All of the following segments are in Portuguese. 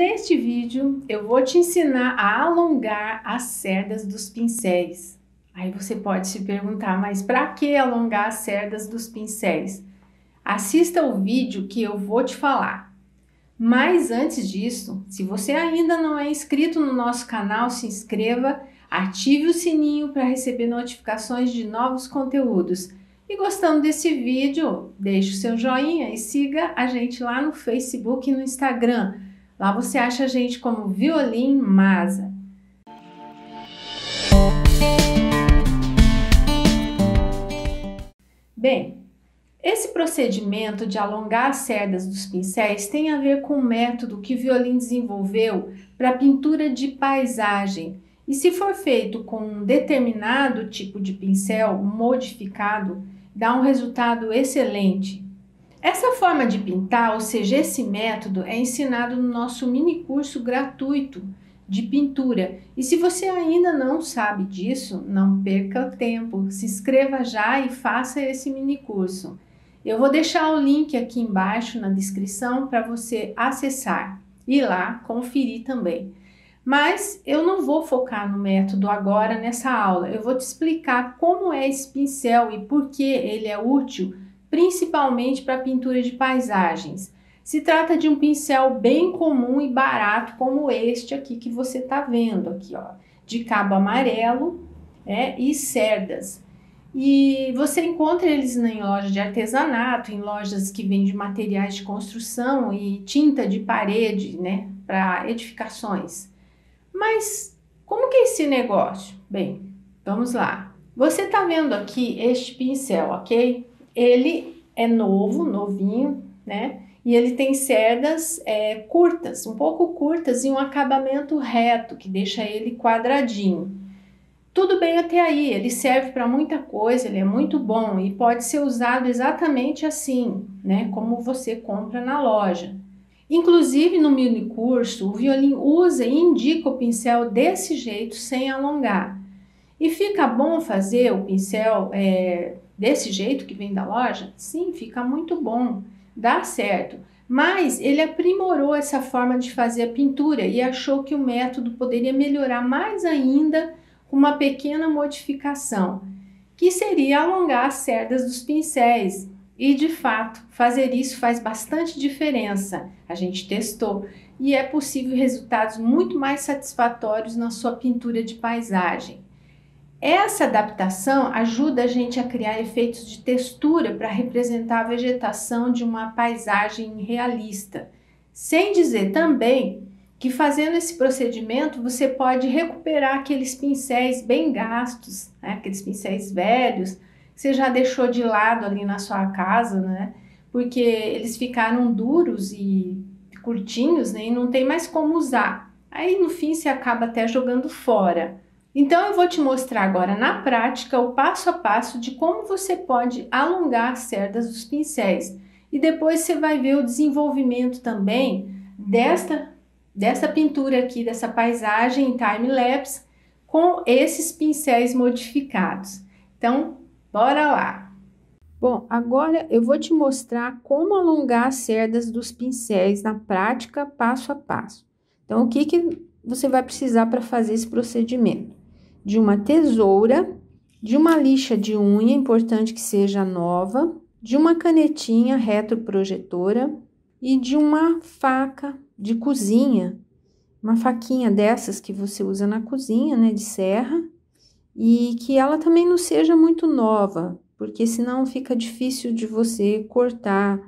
Neste vídeo eu vou te ensinar a alongar as cerdas dos pincéis. Aí você pode se perguntar, mas para que alongar as cerdas dos pincéis? Assista o vídeo que eu vou te falar. Mas antes disso, se você ainda não é inscrito no nosso canal, se inscreva, ative o sininho para receber notificações de novos conteúdos. E gostando desse vídeo, deixe o seu joinha e siga a gente lá no Facebook e no Instagram Lá você acha a gente como Violim Masa. Bem, esse procedimento de alongar as cerdas dos pincéis tem a ver com o método que Violim desenvolveu para pintura de paisagem. E se for feito com um determinado tipo de pincel modificado, dá um resultado excelente. Essa forma de pintar, ou seja, esse método, é ensinado no nosso mini curso gratuito de pintura. E se você ainda não sabe disso, não perca o tempo, se inscreva já e faça esse mini curso. Eu vou deixar o link aqui embaixo na descrição para você acessar e lá conferir também. Mas eu não vou focar no método agora nessa aula. Eu vou te explicar como é esse pincel e por que ele é útil principalmente para pintura de paisagens. Se trata de um pincel bem comum e barato, como este aqui que você está vendo aqui, ó, de cabo amarelo né, e cerdas. E você encontra eles em lojas de artesanato, em lojas que vendem materiais de construção e tinta de parede, né, para edificações. Mas como que é esse negócio? Bem, vamos lá. Você está vendo aqui este pincel, ok? ele é novo, novinho, né? E ele tem cerdas é, curtas, um pouco curtas e um acabamento reto que deixa ele quadradinho. Tudo bem até aí, ele serve para muita coisa, ele é muito bom e pode ser usado exatamente assim, né? Como você compra na loja. Inclusive no mini curso, o violin usa e indica o pincel desse jeito sem alongar. E fica bom fazer o pincel é, desse jeito que vem da loja? Sim, fica muito bom, dá certo. Mas ele aprimorou essa forma de fazer a pintura e achou que o método poderia melhorar mais ainda com uma pequena modificação, que seria alongar as cerdas dos pincéis. E de fato, fazer isso faz bastante diferença. A gente testou e é possível resultados muito mais satisfatórios na sua pintura de paisagem. Essa adaptação ajuda a gente a criar efeitos de textura para representar a vegetação de uma paisagem realista. Sem dizer também que fazendo esse procedimento você pode recuperar aqueles pincéis bem gastos, né? aqueles pincéis velhos que você já deixou de lado ali na sua casa, né? Porque eles ficaram duros e curtinhos né? e não tem mais como usar. Aí no fim você acaba até jogando fora. Então eu vou te mostrar agora na prática o passo a passo de como você pode alongar as cerdas dos pincéis e depois você vai ver o desenvolvimento também desta, dessa pintura aqui, dessa paisagem em time-lapse com esses pincéis modificados. Então, bora lá! Bom, agora eu vou te mostrar como alongar as cerdas dos pincéis na prática, passo a passo. Então, o que, que você vai precisar para fazer esse procedimento? de uma tesoura, de uma lixa de unha, importante que seja nova, de uma canetinha retroprojetora e de uma faca de cozinha, uma faquinha dessas que você usa na cozinha, né, de serra, e que ela também não seja muito nova, porque senão fica difícil de você cortar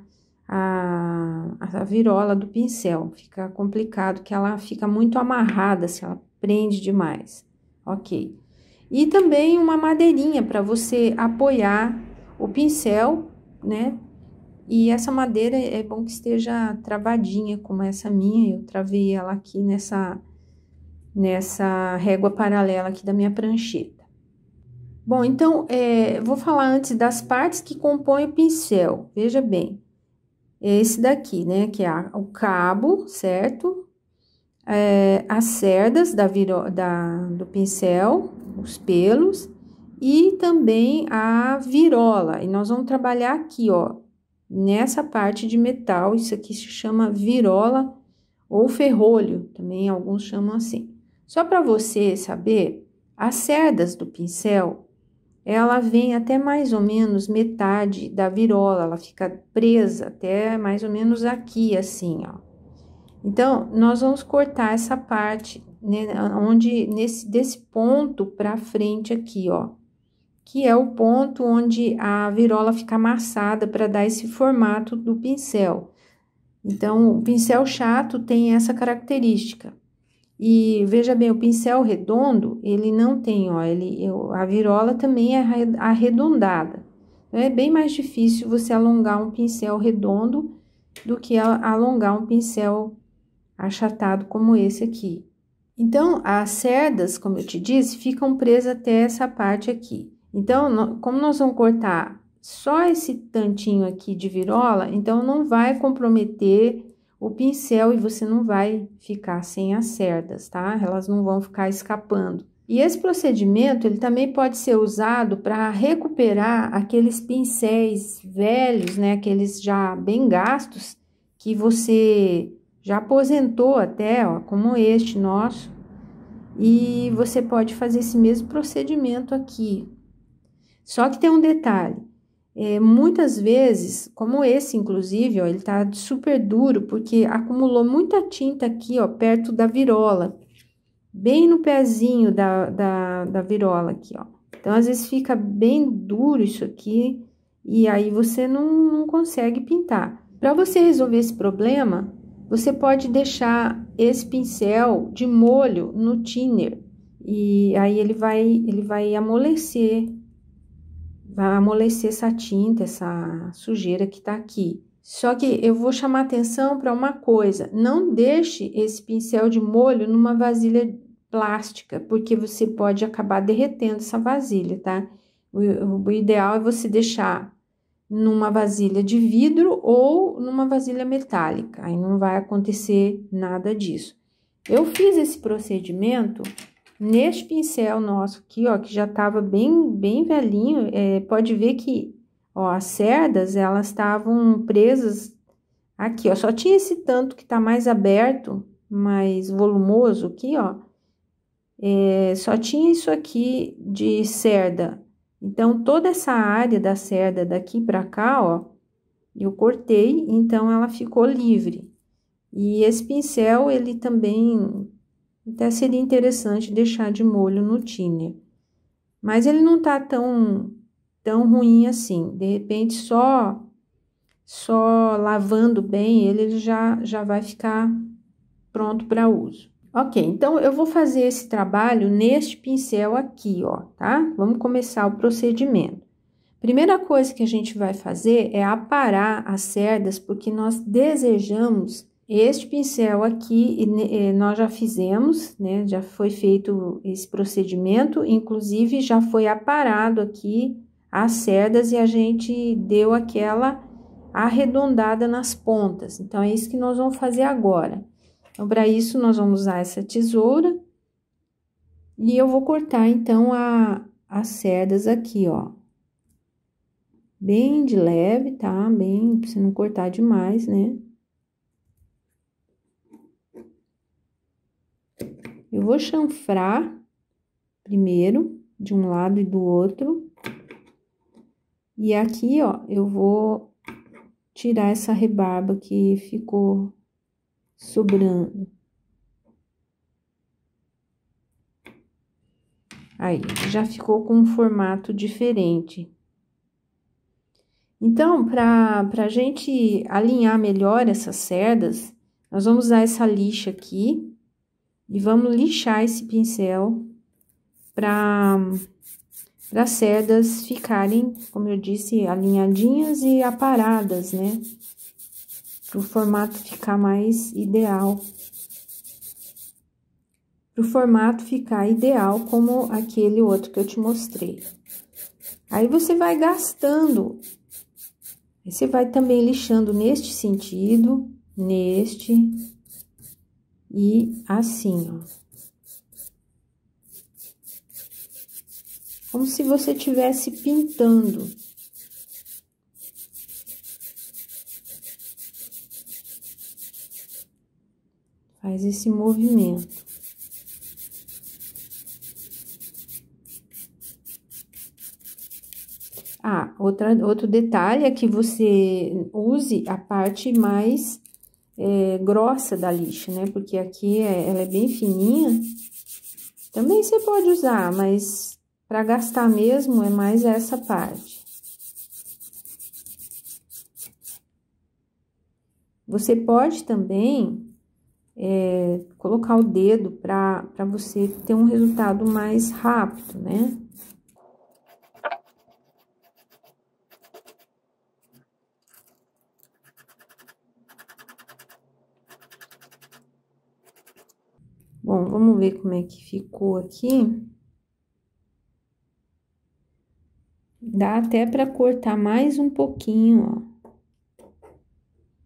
a, a virola do pincel, fica complicado que ela fica muito amarrada se ela prende demais. Ok. E também uma madeirinha para você apoiar o pincel, né? E essa madeira é bom que esteja travadinha, como essa minha. Eu travei ela aqui nessa, nessa régua paralela aqui da minha prancheta. Bom, então, é, vou falar antes das partes que compõem o pincel. Veja bem, é esse daqui, né, que é o cabo, certo? é, as cerdas da viro, da, do pincel, os pelos, e também a virola. E nós vamos trabalhar aqui, ó, nessa parte de metal, isso aqui se chama virola ou ferrolho, também alguns chamam assim. Só para você saber, as cerdas do pincel, ela vem até mais ou menos metade da virola, ela fica presa até mais ou menos aqui, assim, ó. Então, nós vamos cortar essa parte, né, onde nesse desse ponto para frente aqui, ó, que é o ponto onde a virola fica amassada para dar esse formato do pincel. Então, o pincel chato tem essa característica. E veja bem, o pincel redondo, ele não tem, ó, ele, a virola também é arredondada. Então, é bem mais difícil você alongar um pincel redondo do que alongar um pincel achatado como esse aqui. Então, as cerdas, como eu te disse, ficam presas até essa parte aqui. Então, como nós vamos cortar só esse tantinho aqui de virola, então não vai comprometer o pincel e você não vai ficar sem as cerdas, tá? Elas não vão ficar escapando. E esse procedimento, ele também pode ser usado para recuperar aqueles pincéis velhos, né? Aqueles já bem gastos que você já aposentou até, ó, como este nosso, e você pode fazer esse mesmo procedimento aqui. Só que tem um detalhe: é, muitas vezes, como esse, inclusive, ó, ele tá super duro porque acumulou muita tinta aqui, ó, perto da virola, bem no pezinho da, da, da virola aqui, ó. Então, às vezes fica bem duro isso aqui e aí você não, não consegue pintar. Para você resolver esse problema, você pode deixar esse pincel de molho no thinner e aí ele vai, ele vai amolecer, vai amolecer essa tinta, essa sujeira que tá aqui. Só que eu vou chamar atenção para uma coisa: não deixe esse pincel de molho numa vasilha plástica, porque você pode acabar derretendo essa vasilha, tá? O, o ideal é você deixar numa vasilha de vidro ou numa vasilha metálica. Aí não vai acontecer nada disso. Eu fiz esse procedimento neste pincel nosso aqui, ó, que já tava bem, bem velhinho. É, pode ver que, ó, as cerdas, elas estavam presas aqui, ó. Só tinha esse tanto que tá mais aberto, mais volumoso aqui, ó. É, só tinha isso aqui de cerda então, toda essa área da cerda daqui para cá, ó, eu cortei, então ela ficou livre. E esse pincel, ele também até seria interessante deixar de molho no thinner. Mas ele não tá tão, tão ruim assim. De repente, só só lavando bem ele, ele já, já vai ficar pronto para uso. Ok, então eu vou fazer esse trabalho neste pincel aqui, ó, tá? Vamos começar o procedimento. Primeira coisa que a gente vai fazer é aparar as cerdas, porque nós desejamos este pincel aqui, e né, eh, nós já fizemos, né? Já foi feito esse procedimento, inclusive já foi aparado aqui as cerdas e a gente deu aquela arredondada nas pontas. Então, é isso que nós vamos fazer agora. Então, para isso, nós vamos usar essa tesoura. E eu vou cortar, então, a, as cerdas aqui, ó. Bem de leve, tá? Bem, pra você não cortar demais, né? Eu vou chanfrar primeiro, de um lado e do outro. E aqui, ó, eu vou tirar essa rebarba que ficou sobrando. Aí, já ficou com um formato diferente. Então, para a gente alinhar melhor essas cerdas, nós vamos usar essa lixa aqui e vamos lixar esse pincel para as cerdas ficarem, como eu disse, alinhadinhas e aparadas, né? para o formato ficar mais ideal. Para o formato ficar ideal como aquele outro que eu te mostrei. Aí você vai gastando, você vai também lixando neste sentido, neste e assim, ó. Como se você estivesse pintando. faz esse movimento. Ah, outra, outro detalhe é que você use a parte mais é, grossa da lixa, né? Porque aqui é, ela é bem fininha. Também você pode usar, mas para gastar mesmo é mais essa parte. Você pode também é, colocar o dedo para você ter um resultado mais rápido, né? Bom, vamos ver como é que ficou aqui. Dá até para cortar mais um pouquinho, ó.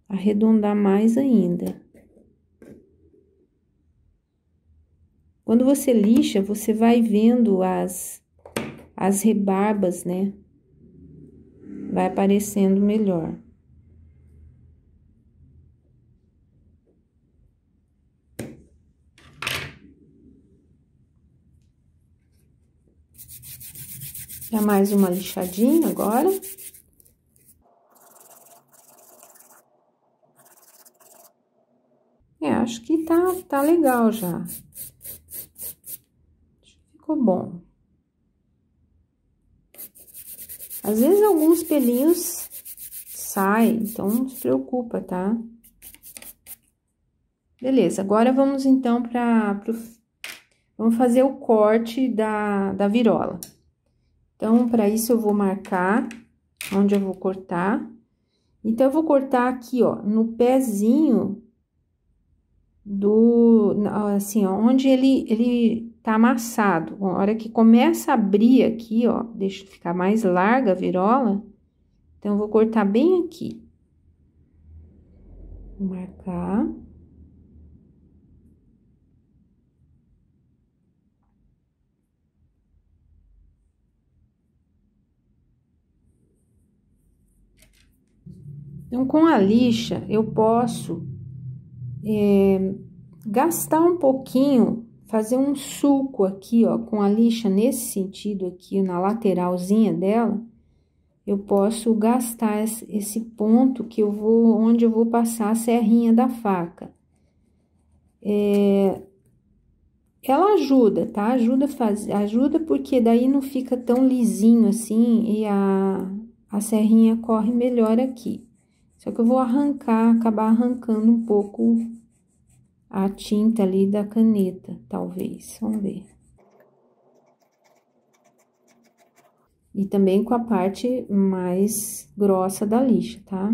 Arredondar mais ainda. Quando você lixa, você vai vendo as, as rebarbas, né? Vai aparecendo melhor. Dá mais uma lixadinha agora. É, acho que tá, tá legal já ficou bom. Às vezes, alguns pelinhos saem, então não se preocupa, tá? Beleza, agora vamos então para pro... Vamos fazer o corte da, da virola. Então, para isso, eu vou marcar onde eu vou cortar. Então, eu vou cortar aqui, ó, no pezinho do assim, ó, onde ele ele tá amassado. A hora que começa a abrir aqui, ó, deixa ficar mais larga a virola. Então eu vou cortar bem aqui. Vou marcar. Então, com a lixa, eu posso é, gastar um pouquinho, fazer um suco aqui, ó, com a lixa nesse sentido aqui, na lateralzinha dela, eu posso gastar esse ponto que eu vou, onde eu vou passar a serrinha da faca. É, ela ajuda, tá? Ajuda, faz, ajuda porque daí não fica tão lisinho assim e a, a serrinha corre melhor aqui. Só que eu vou arrancar, acabar arrancando um pouco a tinta ali da caneta, talvez. Vamos ver. E também com a parte mais grossa da lixa, tá?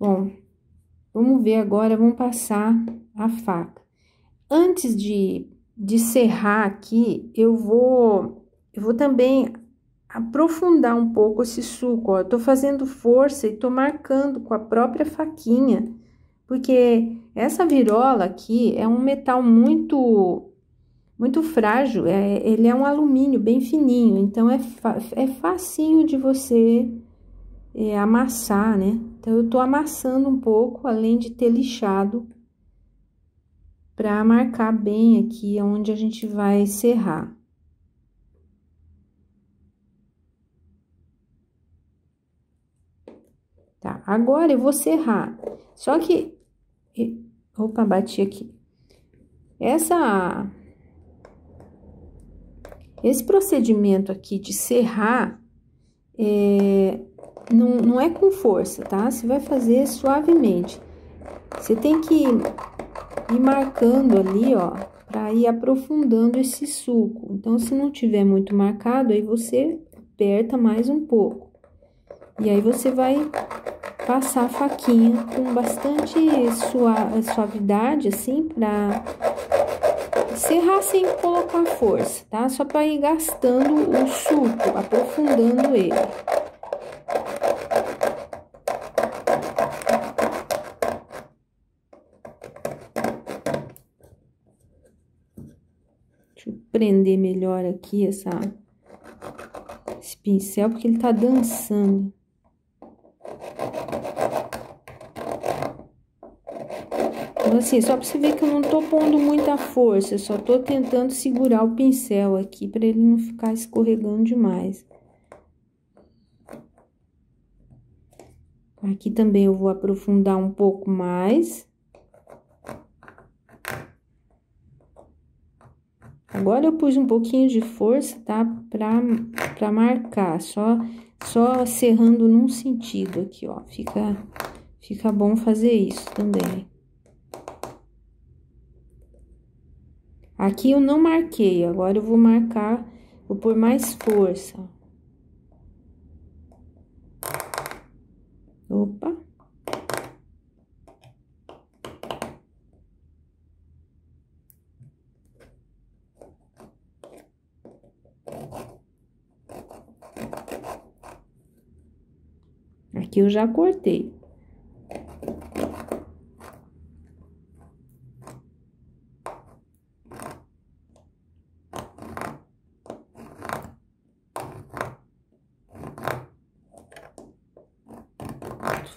Bom, vamos ver agora, vamos passar a faca. Antes de, de serrar aqui, eu vou eu vou também aprofundar um pouco esse suco, ó. Eu tô fazendo força e tô marcando com a própria faquinha, porque essa virola aqui é um metal muito muito frágil, é, ele é um alumínio bem fininho, então é, é facinho de você é, amassar, né? Então, eu tô amassando um pouco, além de ter lixado, pra marcar bem aqui onde a gente vai serrar. Tá, agora eu vou serrar. Só que... Opa, bati aqui. Essa... Esse procedimento aqui de serrar, é, não, não é com força, tá? Você vai fazer suavemente. Você tem que ir marcando ali, ó, para ir aprofundando esse suco. Então, se não tiver muito marcado, aí você aperta mais um pouco. E aí você vai passar a faquinha com bastante suavidade, assim, pra serrar sem colocar força, tá? Só para ir gastando o suco, aprofundando ele. Deixa eu prender melhor aqui essa, esse pincel, porque ele tá dançando. assim, só pra você ver que eu não tô pondo muita força, só tô tentando segurar o pincel aqui pra ele não ficar escorregando demais. Aqui também eu vou aprofundar um pouco mais. Agora eu pus um pouquinho de força, tá? Pra, pra marcar, só, só serrando num sentido aqui, ó. Fica, fica bom fazer isso também. Aqui eu não marquei, agora eu vou marcar, vou pôr mais força. Opa! Aqui eu já cortei.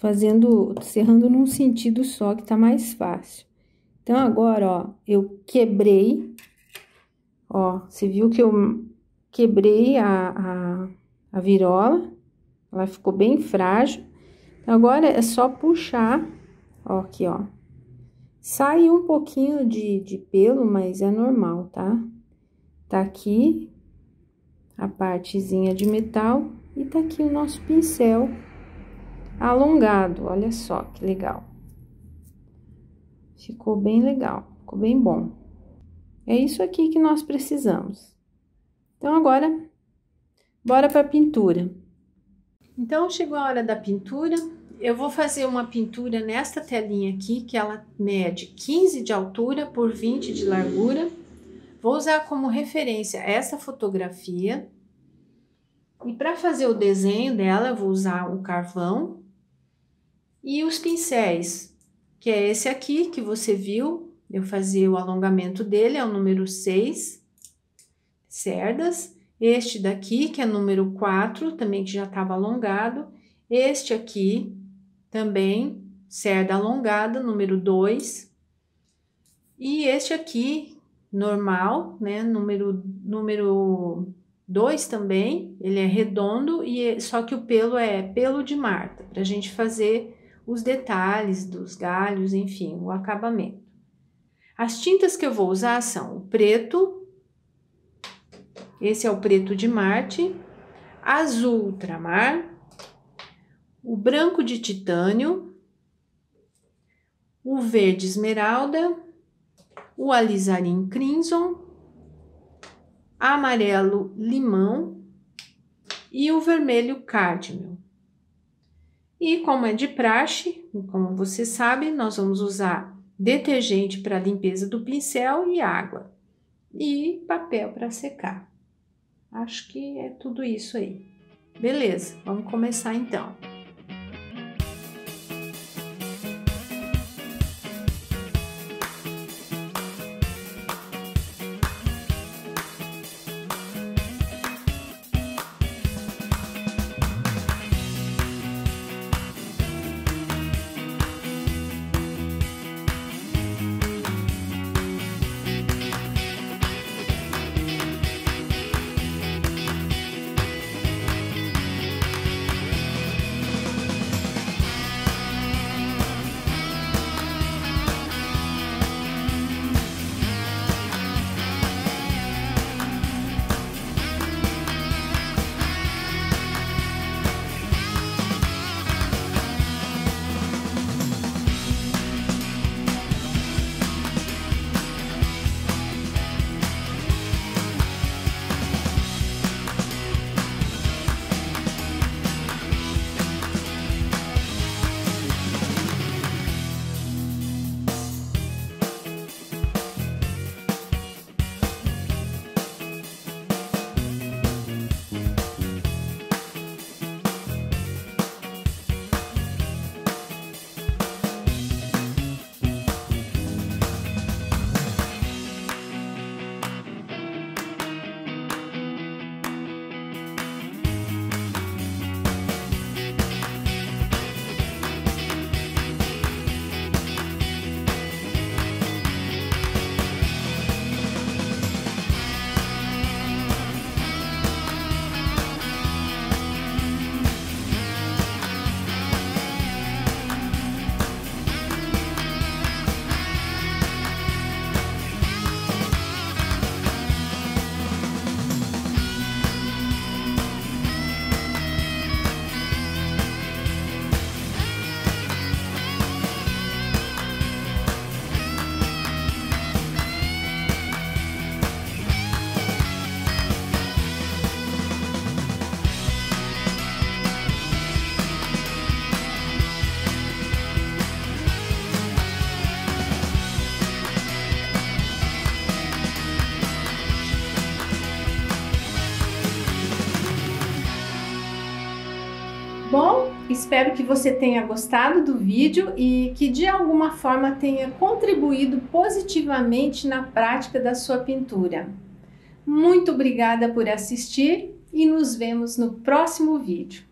fazendo, cerrando num sentido só, que tá mais fácil. Então, agora, ó, eu quebrei, ó, você viu que eu quebrei a, a, a virola, ela ficou bem frágil. Então, agora, é só puxar, ó, aqui, ó. Sai um pouquinho de, de pelo, mas é normal, tá? Tá aqui a partezinha de metal e tá aqui o nosso pincel alongado. Olha só que legal. Ficou bem legal, ficou bem bom. É isso aqui que nós precisamos. Então, agora, bora para a pintura. Então, chegou a hora da pintura. Eu vou fazer uma pintura nesta telinha aqui, que ela mede 15 de altura por 20 de largura. Vou usar como referência essa fotografia. E para fazer o desenho dela, eu vou usar o carvão e os pincéis, que é esse aqui que você viu, eu fazia o alongamento dele, é o número 6, cerdas. Este daqui, que é número 4, também que já estava alongado. Este aqui, também, cerda alongada, número 2. E este aqui, normal, né, número, número 2 também, ele é redondo, e é, só que o pelo é pelo de Marta, para a gente fazer os detalhes dos galhos, enfim, o acabamento. As tintas que eu vou usar são o preto, esse é o preto de Marte, azul ultramar, o branco de titânio, o verde esmeralda, o alizarim crimson, amarelo limão e o vermelho cádmio. E como é de praxe, como você sabe, nós vamos usar detergente para limpeza do pincel e água. E papel para secar. Acho que é tudo isso aí. Beleza, vamos começar então. espero que você tenha gostado do vídeo e que de alguma forma tenha contribuído positivamente na prática da sua pintura. Muito obrigada por assistir e nos vemos no próximo vídeo.